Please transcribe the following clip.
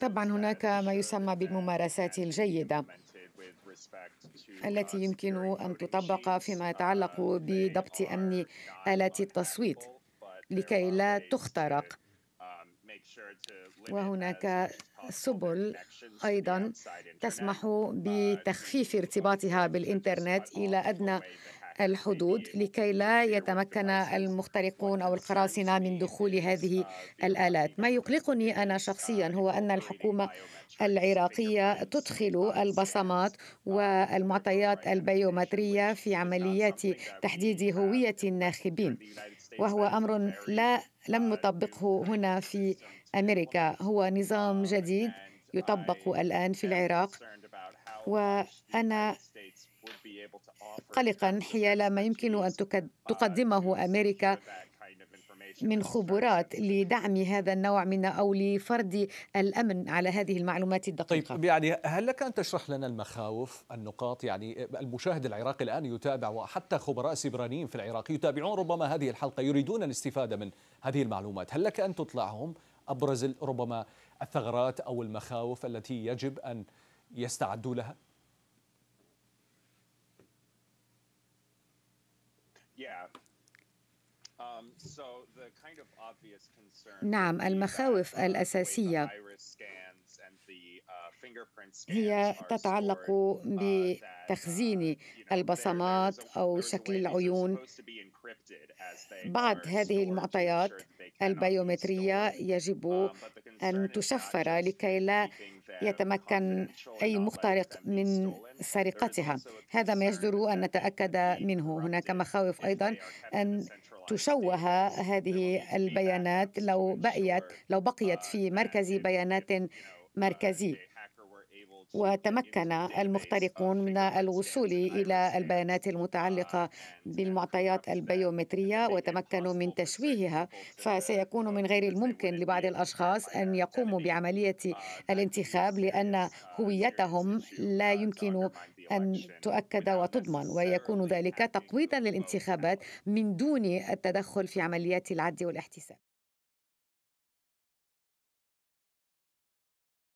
طبعا هناك ما يسمى بالممارسات الجيده التي يمكن ان تطبق فيما يتعلق بضبط امن الات التصويت لكي لا تخترق وهناك سبل ايضا تسمح بتخفيف ارتباطها بالانترنت الى ادنى الحدود لكي لا يتمكن المخترقون أو القراصنة من دخول هذه الآلات ما يقلقني أنا شخصيا هو أن الحكومة العراقية تدخل البصمات والمعطيات البيومترية في عمليات تحديد هوية الناخبين وهو أمر لا لم نطبقه هنا في أمريكا هو نظام جديد يطبق الآن في العراق وأنا قلقا حيال ما يمكن أن تقدمه أمريكا من خبرات لدعم هذا النوع من او لفرض الامن على هذه المعلومات طيب، الدقيقه. طيب يعني هل لك ان تشرح لنا المخاوف النقاط يعني المشاهد العراقي الان يتابع وحتى خبراء سبرانيين في العراق يتابعون ربما هذه الحلقه يريدون الاستفاده من هذه المعلومات، هل لك ان تطلعهم ابرز ربما الثغرات او المخاوف التي يجب ان يستعدوا لها؟ Yeah. Um, نعم المخاوف الأساسية هي تتعلق uh, بتخزين uh, البصمات أو شكل العيون بعض هذه المعطيات البيومترية يجب uh, أن تشفر لكي لا يتمكن أي مخترق من سرقتها هذا ما يجدر أن نتأكد منه هناك مخاوف أيضا أن تشوه هذه البيانات لو بقيت لو بقيت في مركز بيانات مركزي وتمكن المخترقون من الوصول إلى البيانات المتعلقة بالمعطيات البيومترية وتمكنوا من تشويهها فسيكون من غير الممكن لبعض الأشخاص أن يقوموا بعملية الانتخاب لأن هويتهم لا يمكن أن تؤكد وتضمن ويكون ذلك تقويضا للانتخابات من دون التدخل في عمليات العد والاحتساب